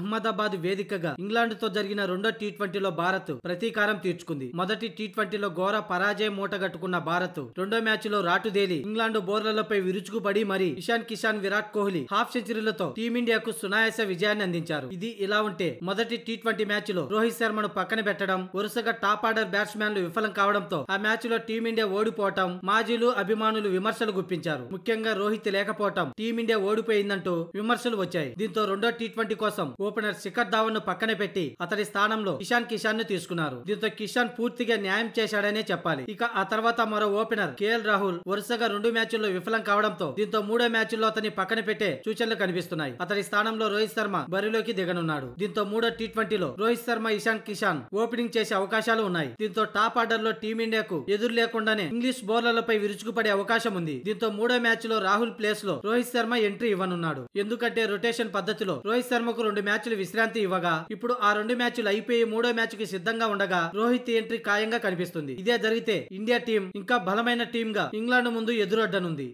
అహ్మదాబాద్ వేదికగా ఇంగ్లాండ్ తో జరిగిన రెండో టీ ట్వంటీలో భారత్ ప్రతీకారం తీర్చుకుంది మొదటి టీ ట్వంటీలో ఘోర పరాజయం మూటగట్టుకున్న భారత్ రెండో మ్యాచ్ లో రాటుదేలి ఇంగ్లాండ్ బోర్లపై విరుచుకుపడి మరి ఇషాన్ కిషాన్ విరాట్ కోహ్లీ హాఫ్ సెంచరీలతో టీమిండియాకు సునాయాస విజయాన్ని అందించారు ఇది ఇలా ఉంటే మొదటి టీ ట్వంటీ మ్యాచ్ లో రోహిత్ శర్మను పక్కన పెట్టడం వరుసగా టాప్ ఆర్డర్ బ్యాట్స్మెన్లు విఫలం కావడంతో ఆ మ్యాచ్ లో టీమిండియా ఓడిపోవటం మాజీలు అభిమానులు విమర్శలు గుప్పించారు ముఖ్యంగా రోహిత్ లేకపోవటం టీమిండియా ఓడిపోయిందంటూ విమర్శలు వచ్చాయి దీంతో రెండో టీ ట్వంటీ కోసం ఓ ఓపెనర్ శిఖర్ ధావన్ ను పక్కన పెట్టి అతడి స్థానంలో ఇషాన్ కిషాన్ ను తీసుకున్నారు దీంతో కిషాన్ పూర్తిగా న్యాయం చేశాడనే చెప్పాలి ఇక ఆ తర్వాత మరో ఓపెనర్ కేఎల్ రాహుల్ వరుసగా రెండు మ్యాచ్ల్లో విఫలం కావడంతో దీంతో మూడో మ్యాచ్ల్లో అతని పక్కన పెట్టే సూచనలు కనిపిస్తున్నాయి అతడి స్థానంలో రోహిత్ శర్మ బరిలోకి దిగనున్నాడు దీంతో మూడో టీ ట్వంటీలో రోహిత్ శర్మ ఇషాన్ కిషాన్ ఓపెనింగ్ చేసే అవకాశాలు ఉన్నాయి దీంతో టాప్ ఆర్డర్ లో టీమిండియాకు ఎదురు లేకుండానే ఇంగ్లీష్ బౌలర్లపై విరుచుకుపడే అవకాశం ఉంది దీంతో మూడో మ్యాచ్ లో రాహుల్ ప్లేస్ లో రోహిత్ శర్మ ఎంట్రీ ఇవ్వనున్నాడు ఎందుకంటే రొటేషన్ పద్ధతిలో రోహిత్ శర్మకు రెండు మ్యాచ్ మ్యాచ్లు విశ్రాంతి ఇవ్వగా ఇప్పుడు ఆ రెండు మ్యాచ్లు అయిపోయి మూడో మ్యాచ్ కి సిద్ధంగా ఉండగా రోహిత్ ఎంట్రీ ఖాయంగా కనిపిస్తుంది ఇదే జరిగితే ఇండియా టీం ఇంకా బలమైన టీం గా ఇంగ్లాండ్ ముందు ఎదురొడ్డనుంది